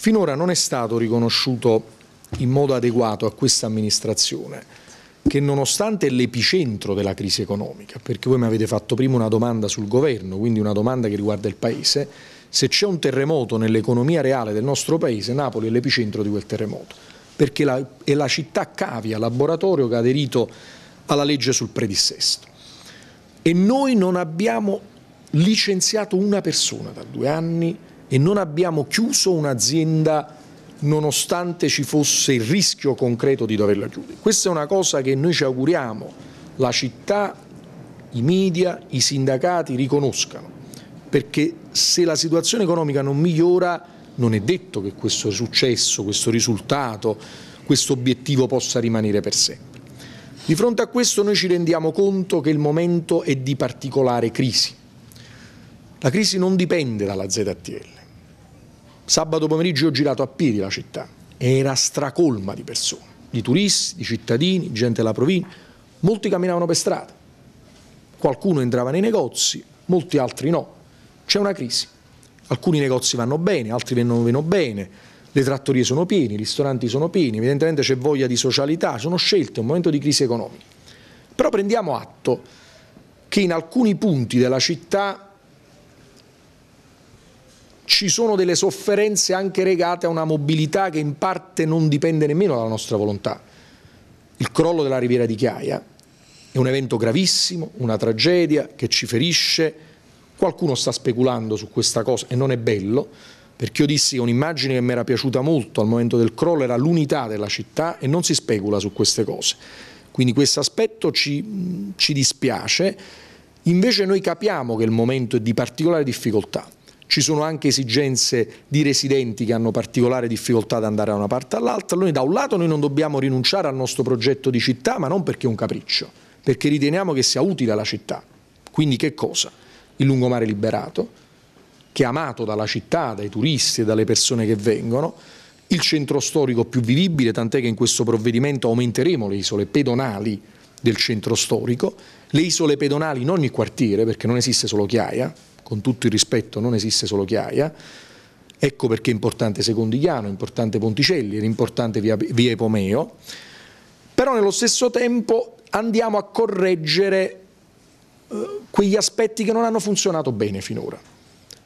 Finora non è stato riconosciuto in modo adeguato a questa amministrazione che nonostante l'epicentro della crisi economica, perché voi mi avete fatto prima una domanda sul governo, quindi una domanda che riguarda il Paese, se c'è un terremoto nell'economia reale del nostro Paese, Napoli è l'epicentro di quel terremoto perché la, è la città Cavia, laboratorio che ha aderito alla legge sul predissesto. E noi non abbiamo licenziato una persona da due anni e non abbiamo chiuso un'azienda nonostante ci fosse il rischio concreto di doverla chiudere. Questa è una cosa che noi ci auguriamo la città, i media, i sindacati riconoscano, perché se la situazione economica non migliora non è detto che questo successo, questo risultato, questo obiettivo possa rimanere per sempre. Di fronte a questo noi ci rendiamo conto che il momento è di particolare crisi. La crisi non dipende dalla ZTL. Sabato pomeriggio ho girato a piedi la città, era stracolma di persone, di turisti, di cittadini, gente della provincia, molti camminavano per strada, qualcuno entrava nei negozi, molti altri no. C'è una crisi alcuni negozi vanno bene, altri vengono meno bene, le trattorie sono piene, i ristoranti sono pieni, evidentemente c'è voglia di socialità, sono scelte, è un momento di crisi economica. Però prendiamo atto che in alcuni punti della città ci sono delle sofferenze anche legate a una mobilità che in parte non dipende nemmeno dalla nostra volontà. Il crollo della Riviera di Chiaia è un evento gravissimo, una tragedia che ci ferisce, Qualcuno sta speculando su questa cosa e non è bello, perché io dissi che un'immagine che mi era piaciuta molto al momento del crollo era l'unità della città e non si specula su queste cose. Quindi questo aspetto ci, ci dispiace, invece noi capiamo che il momento è di particolare difficoltà. Ci sono anche esigenze di residenti che hanno particolare difficoltà ad andare da una parte all'altra. Noi da un lato noi non dobbiamo rinunciare al nostro progetto di città, ma non perché è un capriccio, perché riteniamo che sia utile alla città. Quindi che cosa? il lungomare liberato, che è amato dalla città, dai turisti e dalle persone che vengono, il centro storico più vivibile, tant'è che in questo provvedimento aumenteremo le isole pedonali del centro storico, le isole pedonali in ogni quartiere, perché non esiste solo Chiaia, con tutto il rispetto non esiste solo Chiaia, ecco perché è importante Secondigliano, è importante Ponticelli, è importante via, via Ipomeo, però nello stesso tempo andiamo a correggere eh, quegli aspetti che non hanno funzionato bene finora.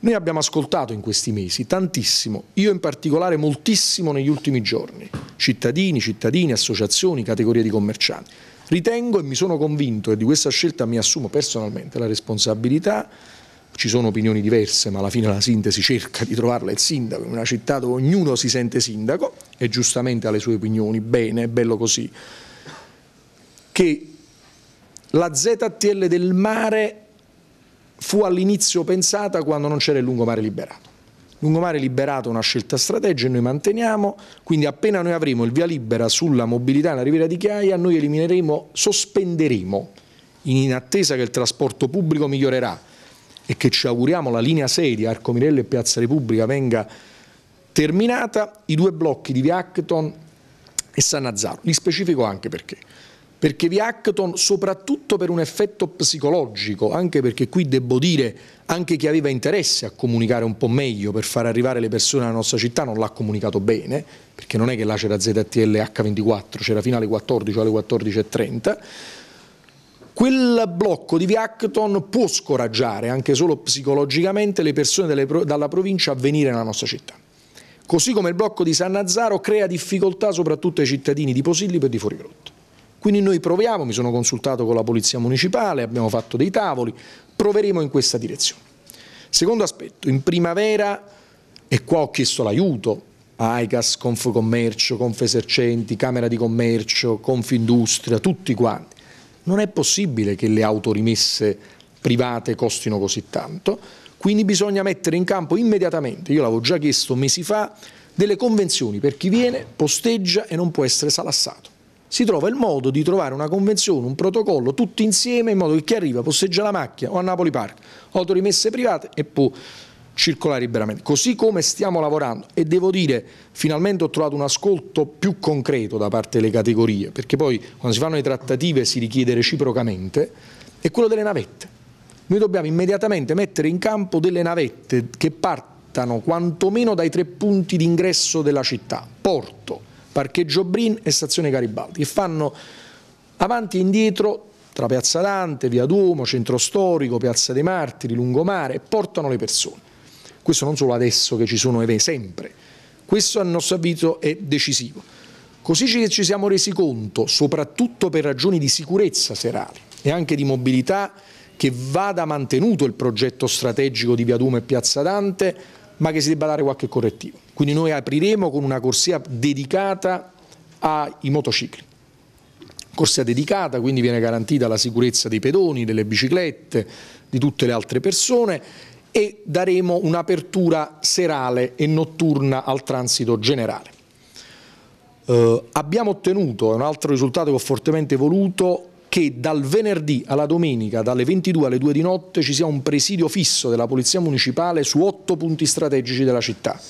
Noi abbiamo ascoltato in questi mesi tantissimo, io in particolare moltissimo negli ultimi giorni, cittadini, cittadini, associazioni, categorie di commercianti. Ritengo e mi sono convinto, e di questa scelta mi assumo personalmente la responsabilità, ci sono opinioni diverse, ma alla fine la sintesi cerca di trovarla il sindaco, in una città dove ognuno si sente sindaco e giustamente ha le sue opinioni, bene, è bello così, che la ZTL del mare fu all'inizio pensata quando non c'era il lungomare liberato. Lungomare liberato è una scelta strategica, e noi manteniamo, quindi appena noi avremo il via libera sulla mobilità nella Riviera di Chiaia, noi elimineremo, sospenderemo, in attesa che il trasporto pubblico migliorerà e che ci auguriamo la linea 6 di Arcomirello e Piazza Repubblica venga terminata, i due blocchi di Via Acton e San Nazzaro. Li specifico anche perché perché vi acton soprattutto per un effetto psicologico, anche perché qui devo dire anche chi aveva interesse a comunicare un po' meglio per far arrivare le persone alla nostra città non l'ha comunicato bene, perché non è che là c'era ZTL H24, c'era fino alle 14 o alle 14.30, quel blocco di Viacton può scoraggiare anche solo psicologicamente le persone pro dalla provincia a venire nella nostra città. Così come il blocco di San Nazaro crea difficoltà soprattutto ai cittadini di Posillipo e di Fuorigotto. Quindi noi proviamo, mi sono consultato con la Polizia Municipale, abbiamo fatto dei tavoli, proveremo in questa direzione. Secondo aspetto, in primavera, e qua ho chiesto l'aiuto a AICAS, Confcommercio, Confesercenti, Camera di Commercio, Confindustria, tutti quanti, non è possibile che le autorimesse private costino così tanto, quindi bisogna mettere in campo immediatamente, io l'avevo già chiesto mesi fa, delle convenzioni per chi viene, posteggia e non può essere salassato si trova il modo di trovare una convenzione, un protocollo, tutti insieme in modo che chi arriva posseggia la macchina o a Napoli Park, autorimesse private e può circolare liberamente. Così come stiamo lavorando e devo dire finalmente ho trovato un ascolto più concreto da parte delle categorie, perché poi quando si fanno le trattative si richiede reciprocamente, è quello delle navette. Noi dobbiamo immediatamente mettere in campo delle navette che partano quantomeno dai tre punti d'ingresso della città, porto, parcheggio Brin e stazione Garibaldi, che fanno avanti e indietro tra Piazza Dante, Via Duomo, Centro Storico, Piazza dei Martiri, Lungomare, portano le persone. Questo non solo adesso che ci sono eventi, sempre. Questo a nostro avviso è decisivo. Così ci siamo resi conto, soprattutto per ragioni di sicurezza serale e anche di mobilità, che vada mantenuto il progetto strategico di Via Duomo e Piazza Dante, ma che si debba dare qualche correttivo. Quindi noi apriremo con una corsia dedicata ai motocicli. Corsia dedicata, quindi viene garantita la sicurezza dei pedoni, delle biciclette, di tutte le altre persone e daremo un'apertura serale e notturna al transito generale. Eh, abbiamo ottenuto, è un altro risultato che ho fortemente voluto, che dal venerdì alla domenica, dalle 22 alle 2 di notte, ci sia un presidio fisso della Polizia Municipale su otto punti strategici della città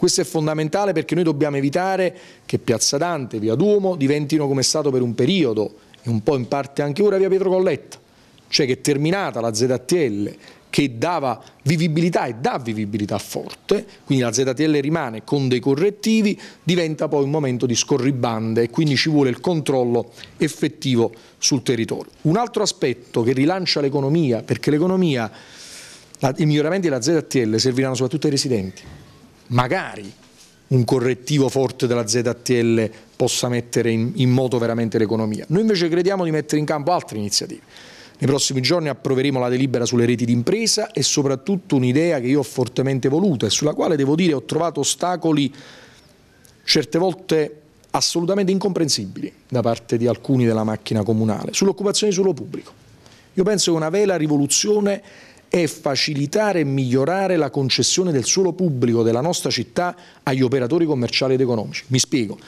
questo è fondamentale perché noi dobbiamo evitare che Piazza Dante, Via Duomo diventino come è stato per un periodo e un po' in parte anche ora Via Pietro Colletta, cioè che terminata la ZTL che dava vivibilità e dà vivibilità forte, quindi la ZTL rimane con dei correttivi, diventa poi un momento di scorribande e quindi ci vuole il controllo effettivo sul territorio. Un altro aspetto che rilancia l'economia, perché l'economia, i miglioramenti della ZTL serviranno soprattutto ai residenti, magari un correttivo forte della ZTL possa mettere in, in moto veramente l'economia. Noi invece crediamo di mettere in campo altre iniziative. Nei prossimi giorni approveremo la delibera sulle reti d'impresa e soprattutto un'idea che io ho fortemente voluta e sulla quale devo dire ho trovato ostacoli certe volte assolutamente incomprensibili da parte di alcuni della macchina comunale, sull'occupazione di suolo pubblico. Io penso che una vera rivoluzione è facilitare e migliorare la concessione del suolo pubblico della nostra città agli operatori commerciali ed economici. Mi spiego.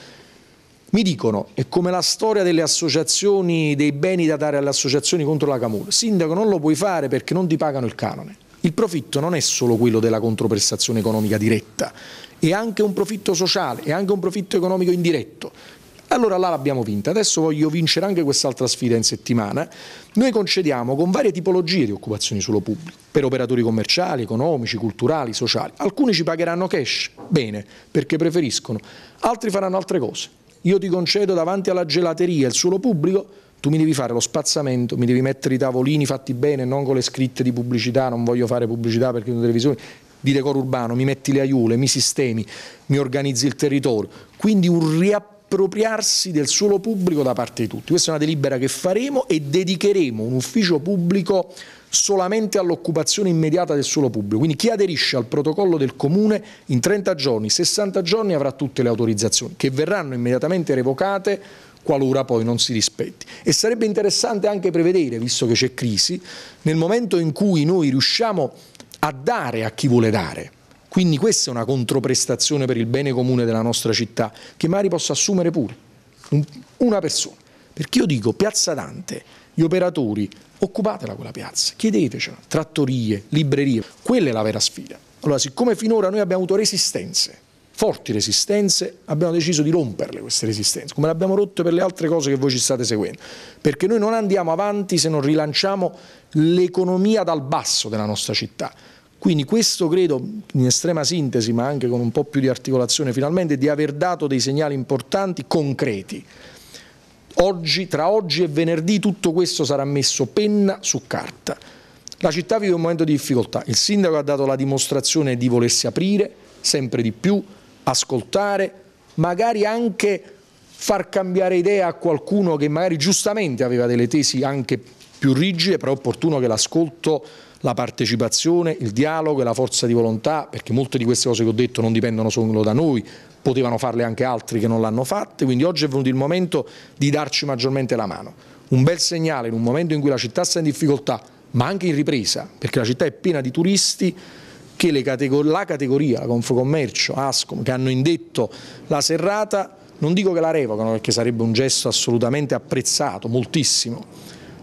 Mi dicono, è come la storia delle associazioni, dei beni da dare alle associazioni contro la Camura. Sindaco non lo puoi fare perché non ti pagano il canone. Il profitto non è solo quello della controprestazione economica diretta, è anche un profitto sociale, è anche un profitto economico indiretto allora là l'abbiamo vinta, adesso voglio vincere anche quest'altra sfida in settimana. Noi concediamo con varie tipologie di occupazioni solo pubblico, per operatori commerciali, economici, culturali, sociali. Alcuni ci pagheranno cash, bene, perché preferiscono, altri faranno altre cose. Io ti concedo davanti alla gelateria il suolo pubblico, tu mi devi fare lo spazzamento, mi devi mettere i tavolini fatti bene, non con le scritte di pubblicità, non voglio fare pubblicità perché non televisione, di decoro urbano, mi metti le aiule, mi sistemi, mi organizzi il territorio. Quindi un riappello appropriarsi del suolo pubblico da parte di tutti. Questa è una delibera che faremo e dedicheremo un ufficio pubblico solamente all'occupazione immediata del suolo pubblico. Quindi chi aderisce al protocollo del comune in 30 giorni, 60 giorni avrà tutte le autorizzazioni che verranno immediatamente revocate qualora poi non si rispetti. E sarebbe interessante anche prevedere, visto che c'è crisi, nel momento in cui noi riusciamo a dare a chi vuole dare, quindi questa è una controprestazione per il bene comune della nostra città, che magari possa assumere pure un, una persona. Perché io dico, Piazza Dante, gli operatori, occupatela quella piazza, chiedetecela, trattorie, librerie, quella è la vera sfida. Allora, siccome finora noi abbiamo avuto resistenze, forti resistenze, abbiamo deciso di romperle queste resistenze, come le abbiamo rotte per le altre cose che voi ci state seguendo, perché noi non andiamo avanti se non rilanciamo l'economia dal basso della nostra città, quindi questo credo, in estrema sintesi, ma anche con un po' più di articolazione finalmente, di aver dato dei segnali importanti, concreti. Oggi, tra oggi e venerdì tutto questo sarà messo penna su carta. La città vive un momento di difficoltà, il sindaco ha dato la dimostrazione di volersi aprire sempre di più, ascoltare, magari anche far cambiare idea a qualcuno che magari giustamente aveva delle tesi anche più rigide, però è opportuno che l'ascolto la partecipazione, il dialogo e la forza di volontà, perché molte di queste cose che ho detto non dipendono solo da noi, potevano farle anche altri che non l'hanno fatte, quindi oggi è venuto il momento di darci maggiormente la mano. Un bel segnale in un momento in cui la città sta in difficoltà, ma anche in ripresa, perché la città è piena di turisti che categor la categoria, la Confcommercio, Ascom, che hanno indetto la serrata, non dico che la revocano perché sarebbe un gesto assolutamente apprezzato, moltissimo,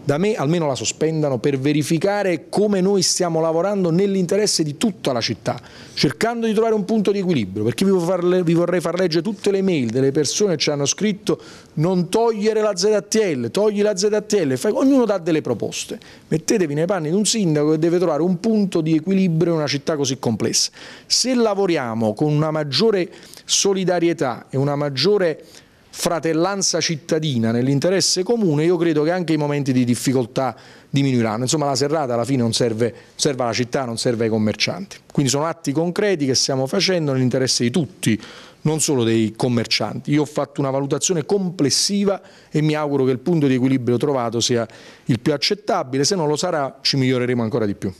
da me almeno la sospendano per verificare come noi stiamo lavorando nell'interesse di tutta la città, cercando di trovare un punto di equilibrio, perché vi, vorrei far leggere tutte le mail delle persone che ci hanno scritto non togliere la ZTL, togli la ZTL, ognuno dà delle proposte, mettetevi nei panni di un sindaco che deve trovare un punto di equilibrio in una città così complessa. Se lavoriamo con una maggiore solidarietà e una maggiore fratellanza cittadina nell'interesse comune, io credo che anche i momenti di difficoltà diminuiranno. Insomma la serrata alla fine non serve, serve alla città, non serve ai commercianti. Quindi sono atti concreti che stiamo facendo nell'interesse di tutti, non solo dei commercianti. Io ho fatto una valutazione complessiva e mi auguro che il punto di equilibrio trovato sia il più accettabile, se non lo sarà ci miglioreremo ancora di più.